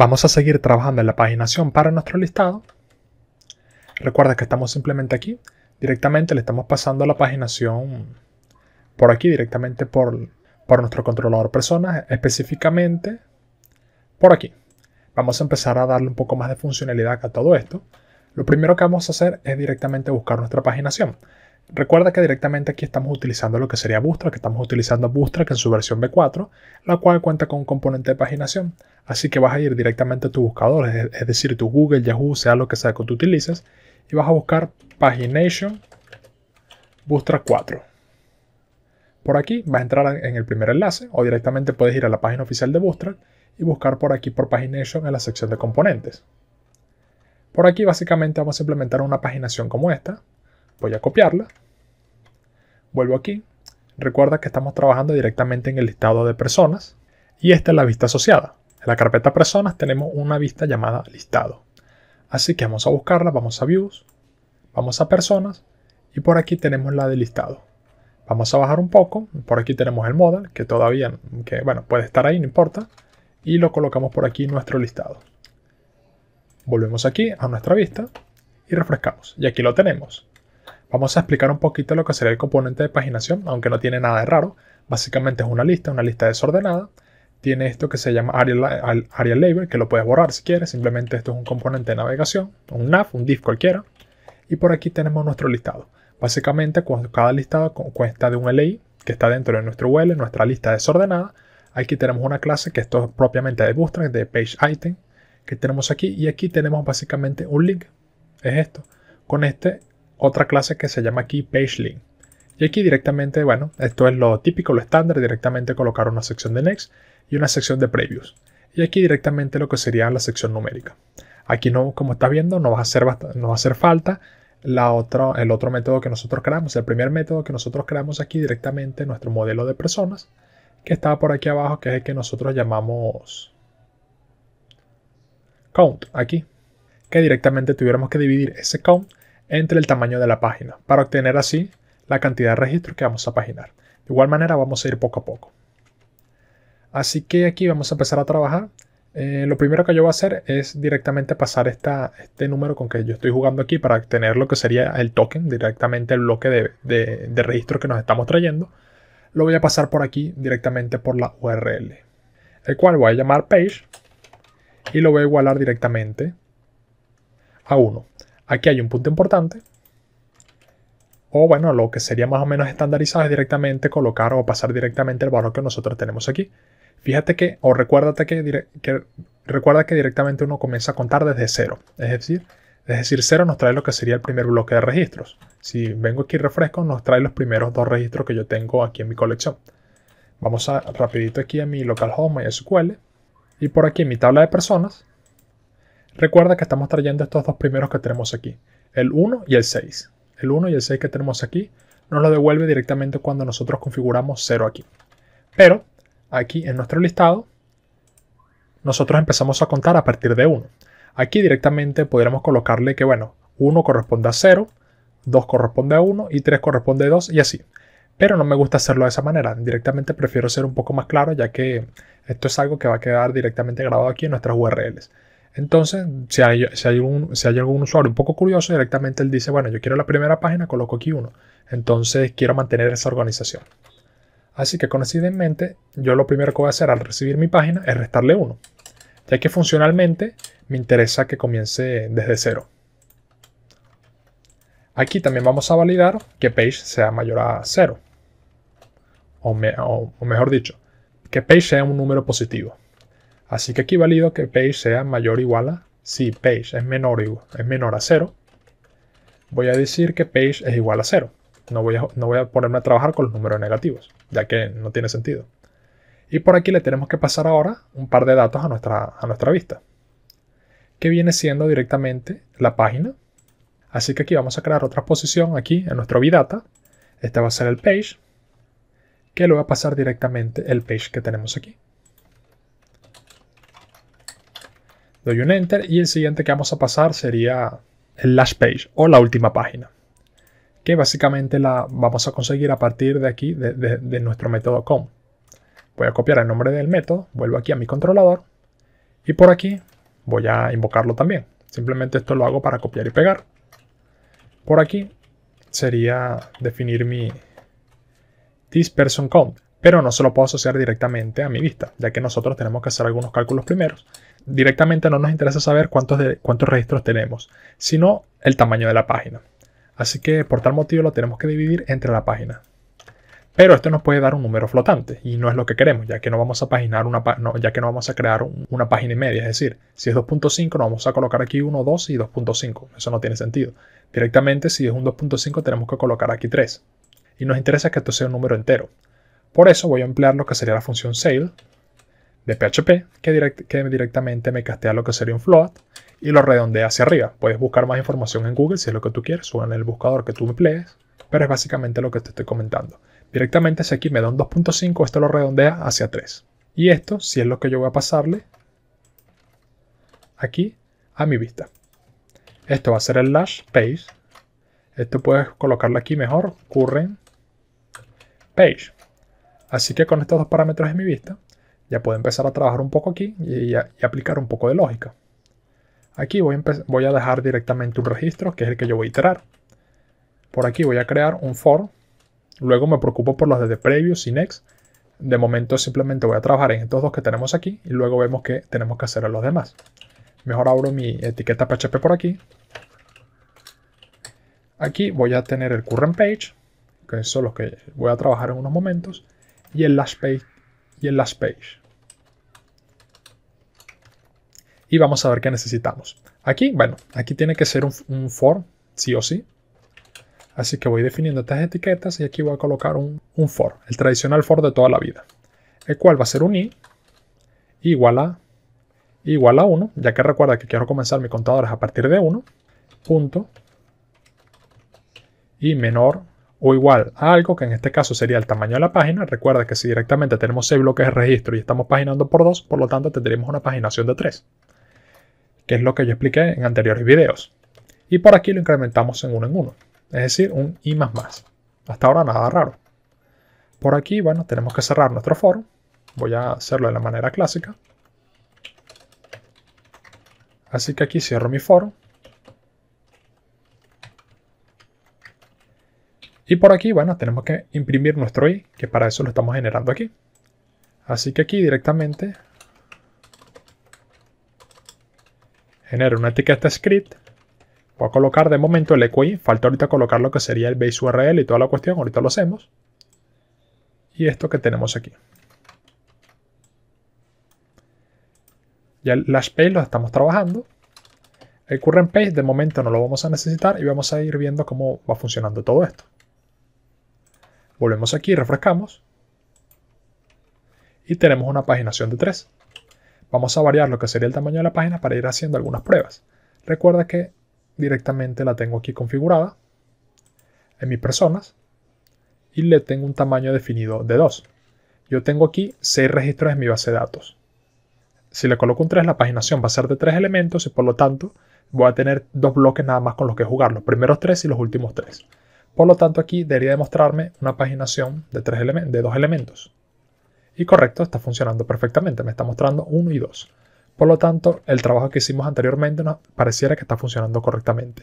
Vamos a seguir trabajando en la paginación para nuestro listado. Recuerda que estamos simplemente aquí. Directamente le estamos pasando la paginación por aquí, directamente por, nuestro controlador personas, específicamente por aquí. Vamos a empezar a darle un poco más de funcionalidad a todo esto. Lo primero que vamos a hacer es directamente buscar nuestra paginación. Recuerda que directamente aquí estamos utilizando lo que sería Bootstrap, que estamos utilizando Bootstrap en su versión B4, la cual cuenta con un componente de paginación. Así que vas a ir directamente a tu buscador, es decir, tu Google, Yahoo, sea lo que sea que tú utilices, y vas a buscar Pagination Bootstrap 4. Por aquí vas a entrar en el primer enlace o directamente puedes ir a la página oficial de Bootstrap y buscar por aquí por Pagination en la sección de componentes. Por aquí básicamente vamos a implementar una paginación como esta, Voy a copiarla. Vuelvo aquí. Recuerda que estamos trabajando directamente en el listado de personas. Y esta es la vista asociada. En la carpeta personas tenemos una vista llamada listado. Así que vamos a buscarla, vamos a views, vamos a personas y por aquí tenemos la de listado. Vamos a bajar un poco, por aquí tenemos el modal que todavía, que bueno, puede estar ahí, no importa. Y lo colocamos por aquí en nuestro listado. Volvemos aquí a nuestra vista y refrescamos. Y aquí lo tenemos. Vamos a explicar un poquito lo que sería el componente de paginación, aunque no tiene nada de raro. Básicamente es una lista, una lista desordenada. Tiene esto que se llama Arial, Label, que lo puedes borrar si quieres. Simplemente esto es un componente de navegación, un nav, un div cualquiera. Y por aquí tenemos nuestro listado. Básicamente cada listado cuesta de un LI que está dentro de nuestro UL, nuestra lista desordenada. Aquí tenemos una clase que esto es propiamente de Bootstrap, de Page Item, que tenemos aquí. Y aquí tenemos básicamente un link. Es esto. Con este otra clase que se llama aquí PageLink. Y aquí directamente, bueno, esto es lo típico, lo estándar, directamente colocar una sección de Next y una sección de Previews. Y aquí directamente lo que sería la sección numérica. Aquí no, como estás viendo, no va a hacer, falta la el otro método que nosotros creamos, el primer método que nosotros creamos aquí directamente, nuestro modelo de personas, que estaba por aquí abajo, que es el que nosotros llamamos count, aquí, que directamente tuviéramos que dividir ese count entre el tamaño de la página para obtener así la cantidad de registros que vamos a paginar. De igual manera vamos a ir poco a poco. Así que aquí vamos a empezar a trabajar. Eh, lo primero que yo voy a hacer es directamente pasar este número con que yo estoy jugando aquí para obtener lo que sería el token, directamente el bloque de, de, registro que nos estamos trayendo. Lo voy a pasar por aquí directamente por la URL, el cual voy a llamar page y lo voy a igualar directamente a 1. Aquí hay un punto importante. O bueno, lo que sería más o menos estandarizado es directamente colocar o pasar directamente el valor que nosotros tenemos aquí. Fíjate que, o recuérdate que, recuerda que directamente uno comienza a contar desde cero. Es decir, es decir, cero nos trae lo que sería el primer bloque de registros. Si vengo aquí y refresco, nos trae los primeros dos registros que yo tengo aquí en mi colección. Vamos a rapidito aquí a mi local home SQL. Y por aquí en mi tabla de personas, Recuerda que estamos trayendo estos dos primeros que tenemos aquí, el 1 y el 6. El 1 y el 6 que tenemos aquí nos lo devuelve directamente cuando nosotros configuramos 0 aquí. Pero aquí en nuestro listado nosotros empezamos a contar a partir de 1. Aquí directamente podríamos colocarle que, bueno, 1 corresponde a 0, 2 corresponde a 1 y 3 corresponde a 2 y así. Pero no me gusta hacerlo de esa manera, directamente prefiero ser un poco más claro ya que esto es algo que va a quedar directamente grabado aquí en nuestras URLs. Entonces, si hay, algún usuario un poco curioso, directamente él dice, bueno, yo quiero la primera página, coloco aquí uno. Entonces quiero mantener esa organización. Así que con en mente, yo lo primero que voy a hacer al recibir mi página es restarle uno. Ya que funcionalmente me interesa que comience desde cero. Aquí también vamos a validar que page sea mayor a cero. o mejor dicho, que page sea un número positivo. Así que aquí valido que page sea mayor o igual a, si page es menor, es menor a 0, voy a decir que page es igual a 0. No voy a, no voy a ponerme a trabajar con los números negativos, ya que no tiene sentido. Y por aquí le tenemos que pasar ahora un par de datos a nuestra, a nuestra vista, que viene siendo directamente la página. Así que aquí vamos a crear otra posición aquí en nuestro VData. Este va a ser el page, que le va a pasar directamente el page que tenemos aquí. doy un enter y el siguiente que vamos a pasar sería el last page o la última página que básicamente la vamos a conseguir a partir de aquí de, nuestro método com voy a copiar el nombre del método vuelvo aquí a mi controlador y por aquí voy a invocarlo también simplemente esto lo hago para copiar y pegar por aquí sería definir mi this person count pero no se lo puedo asociar directamente a mi vista, ya que nosotros tenemos que hacer algunos cálculos primeros. Directamente no nos interesa saber cuántos, registros tenemos, sino el tamaño de la página. Así que por tal motivo lo tenemos que dividir entre la página. Pero esto nos puede dar un número flotante y no es lo que queremos, ya que no vamos a paginar una ya que no vamos a crear una página y media, es decir, si es 2.5 no vamos a colocar aquí 1, 2 y 2.5, eso no tiene sentido. Directamente si es un 2.5 tenemos que colocar aquí 3. Y nos interesa que esto sea un número entero. Por eso voy a emplear lo que sería la función sale de PHP, que, directamente me castea lo que sería un float y lo redondea hacia arriba. Puedes buscar más información en Google si es lo que tú quieres o en el buscador que tú emplees, pero es básicamente lo que te estoy comentando. Directamente si aquí me da un 2.5, esto lo redondea hacia 3. Y esto, si es lo que yo voy a pasarle aquí a mi vista. Esto va a ser el lash page. Esto puedes colocarlo aquí mejor, current page. Así que con estos dos parámetros en mi vista, ya puedo empezar a trabajar un poco aquí y, aplicar un poco de lógica. Aquí voy a, dejar directamente un registro, que es el que yo voy a iterar. Por aquí voy a crear un for. Luego me preocupo por los de previous y next. De momento simplemente voy a trabajar en estos dos que tenemos aquí y luego vemos qué tenemos que hacer a los demás. Mejor abro mi etiqueta PHP por aquí. Aquí voy a tener el current page, que son los que voy a trabajar en unos momentos y el last page y el last page. Y vamos a ver qué necesitamos. Aquí, bueno, aquí tiene que ser un, for, sí o sí. Así que voy definiendo estas etiquetas y aquí voy a colocar un, for, el tradicional for de toda la vida. El cual va a ser un i igual a igual a 1, ya que recuerda que quiero comenzar mi contador a partir de 1, punto, y menor o igual a algo, que en este caso sería el tamaño de la página. Recuerda que si directamente tenemos 6 bloques de registro y estamos paginando por 2, por lo tanto tendremos una paginación de 3, que es lo que yo expliqué en anteriores videos. Y por aquí lo incrementamos en uno en uno. es decir, un i más más. Hasta ahora nada raro. Por aquí, bueno, tenemos que cerrar nuestro foro. Voy a hacerlo de la manera clásica. Así que aquí cierro mi foro Y por aquí, bueno, tenemos que imprimir nuestro i, que para eso lo estamos generando aquí. Así que aquí directamente genero una etiqueta script. Voy a colocar de momento el equi. Falta ahorita colocar lo que sería el base URL y toda la cuestión. Ahorita lo hacemos. Y esto que tenemos aquí. Ya el page lo estamos trabajando. El current page de momento no lo vamos a necesitar y vamos a ir viendo cómo va funcionando todo esto. Volvemos aquí, refrescamos. Y tenemos una paginación de 3. Vamos a variar lo que sería el tamaño de la página para ir haciendo algunas pruebas. Recuerda que directamente la tengo aquí configurada en mis personas y le tengo un tamaño definido de 2. Yo tengo aquí 6 registros en mi base de datos. Si le coloco un 3, la paginación va a ser de 3 elementos y por lo tanto voy a tener dos bloques nada más con los que jugar, los primeros 3 y los últimos 3. Por lo tanto, aquí debería mostrarme una paginación de, de dos elementos. Y correcto, está funcionando perfectamente, me está mostrando 1 y 2. Por lo tanto, el trabajo que hicimos anteriormente pareciera que está funcionando correctamente.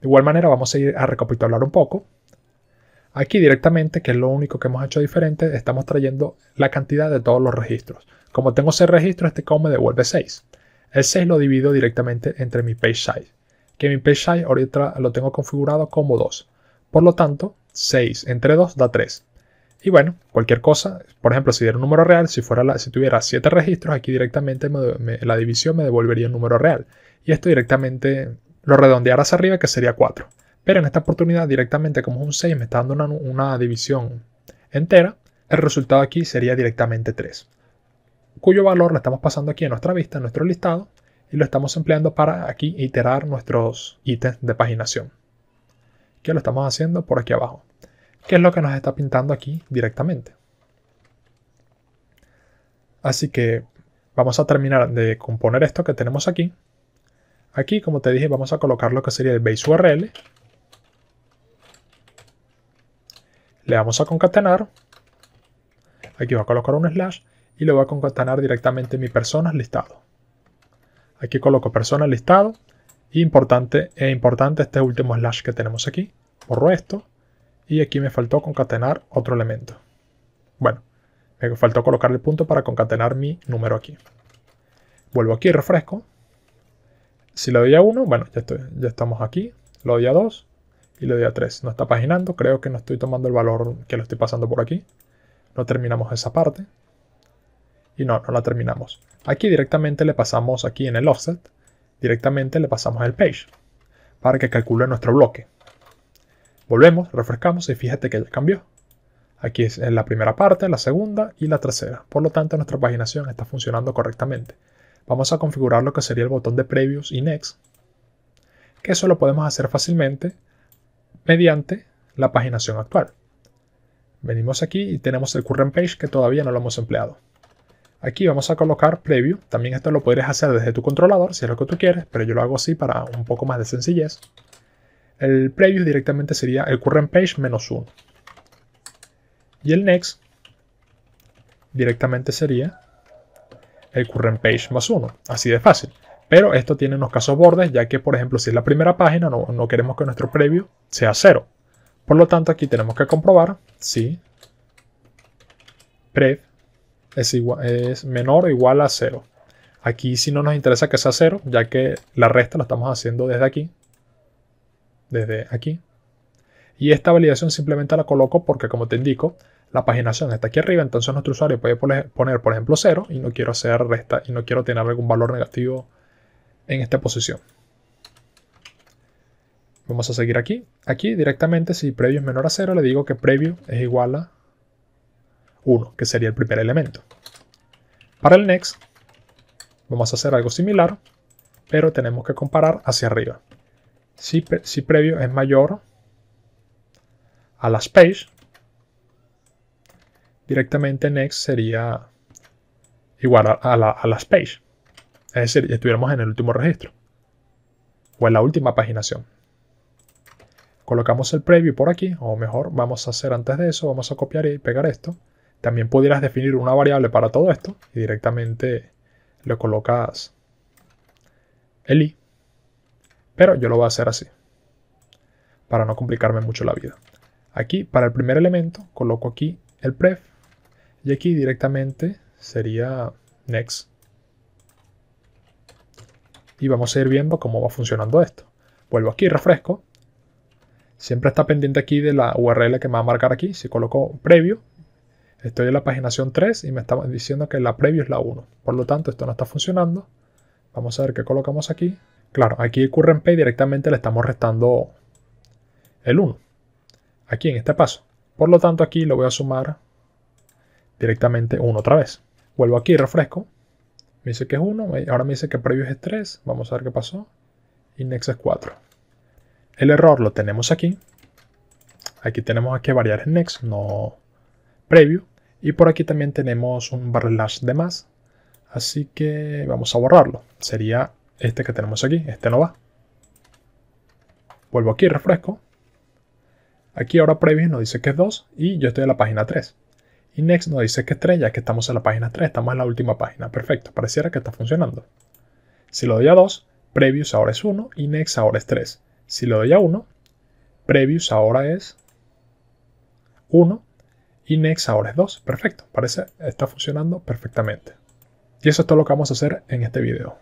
De igual manera, vamos a ir a recapitular un poco. Aquí directamente, que es lo único que hemos hecho diferente, estamos trayendo la cantidad de todos los registros. Como tengo 6 registros, este COM me devuelve 6. El 6 lo divido directamente entre mi page size, que mi page size ahorita lo tengo configurado como 2. Por lo tanto, 6 entre 2 da 3. Y bueno, cualquier cosa, por ejemplo, si diera un número real, si, fuera la, si tuviera 7 registros, aquí directamente la división me devolvería un número real. Y esto directamente lo redondeara hacia arriba, que sería 4. Pero en esta oportunidad, directamente como es un 6, me está dando una, división entera, el resultado aquí sería directamente 3, cuyo valor lo estamos pasando aquí en nuestra vista, en nuestro listado, y lo estamos empleando para aquí iterar nuestros ítems de paginación que lo estamos haciendo por aquí abajo, que es lo que nos está pintando aquí directamente. Así que vamos a terminar de componer esto que tenemos aquí. Aquí, como te dije, vamos a colocar lo que sería el base URL. Le vamos a concatenar. Aquí voy a colocar un slash y le voy a concatenar directamente mi personas listado. Aquí coloco personas listado Importante, e importante este último slash que tenemos aquí. Borro esto. Y aquí me faltó concatenar otro elemento. Bueno, me faltó colocar el punto para concatenar mi número aquí. Vuelvo aquí y refresco. Si le doy a 1, bueno, ya, estoy, ya estamos aquí. Lo doy a 2 y le doy a 3. No está paginando, creo que no estoy tomando el valor que lo estoy pasando por aquí. No terminamos esa parte. Y no, no la terminamos. Aquí directamente le pasamos aquí en el offset Directamente le pasamos el page para que calcule nuestro bloque. Volvemos, refrescamos y fíjate que ya cambió. Aquí es en la primera parte, la segunda y la tercera. Por lo tanto, nuestra paginación está funcionando correctamente. Vamos a configurar lo que sería el botón de previos y Next, que eso lo podemos hacer fácilmente mediante la paginación actual. Venimos aquí y tenemos el Current Page que todavía no lo hemos empleado. Aquí vamos a colocar preview. También esto lo podrías hacer desde tu controlador si es lo que tú quieres, pero yo lo hago así para un poco más de sencillez. El preview directamente sería el current page menos 1. Y el next directamente sería el current page más 1. Así de fácil. Pero esto tiene unos casos bordes, ya que por ejemplo si es la primera página no, no queremos que nuestro preview sea 0. Por lo tanto aquí tenemos que comprobar si prev es, menor o igual a 0. Aquí si no nos interesa que sea 0, ya que la resta la estamos haciendo desde aquí. Desde aquí. Y esta validación simplemente la coloco porque, como te indico, la paginación está aquí arriba, entonces nuestro usuario puede poner, por ejemplo, 0 y no quiero hacer resta y no quiero tener algún valor negativo en esta posición. Vamos a seguir aquí. Aquí directamente, si previo es menor a 0, le digo que previo es igual a 1, que sería el primer elemento. Para el next vamos a hacer algo similar, pero tenemos que comparar hacia arriba. Si, previo es mayor a las page, directamente next sería igual a, la, las page. Es decir, estuviéramos en el último registro o en la última paginación. Colocamos el previo por aquí, o mejor, vamos a hacer antes de eso, vamos a copiar y pegar esto. También pudieras definir una variable para todo esto y directamente le colocas el i. Pero yo lo voy a hacer así, para no complicarme mucho la vida. Aquí, para el primer elemento, coloco aquí el pref y aquí directamente sería next. Y vamos a ir viendo cómo va funcionando esto. Vuelvo aquí, refresco. Siempre está pendiente aquí de la URL que me va a marcar aquí. Si coloco previo, Estoy en la paginación 3 y me está diciendo que la previo es la 1. Por lo tanto, esto no está funcionando. Vamos a ver qué colocamos aquí. Claro, aquí el current pay directamente le estamos restando el 1. Aquí en este paso. Por lo tanto, aquí lo voy a sumar directamente 1 otra vez. Vuelvo aquí, y refresco. Me dice que es 1. Ahora me dice que previo es 3. Vamos a ver qué pasó. Y next es 4. El error lo tenemos aquí. Aquí tenemos que variar en next, no previo. Y por aquí también tenemos un barrelash de más. Así que vamos a borrarlo. Sería este que tenemos aquí. Este no va. Vuelvo aquí, refresco. Aquí ahora previous nos dice que es 2 y yo estoy en la página 3. Y next nos dice que es 3 ya que estamos en la página 3. Estamos en la última página. Perfecto. Pareciera que está funcionando. Si lo doy a 2, previous ahora es 1 y next ahora es 3. Si lo doy a 1, previous ahora es 1 y ahora es 2. Perfecto, parece está funcionando perfectamente. Y eso es todo lo que vamos a hacer en este video.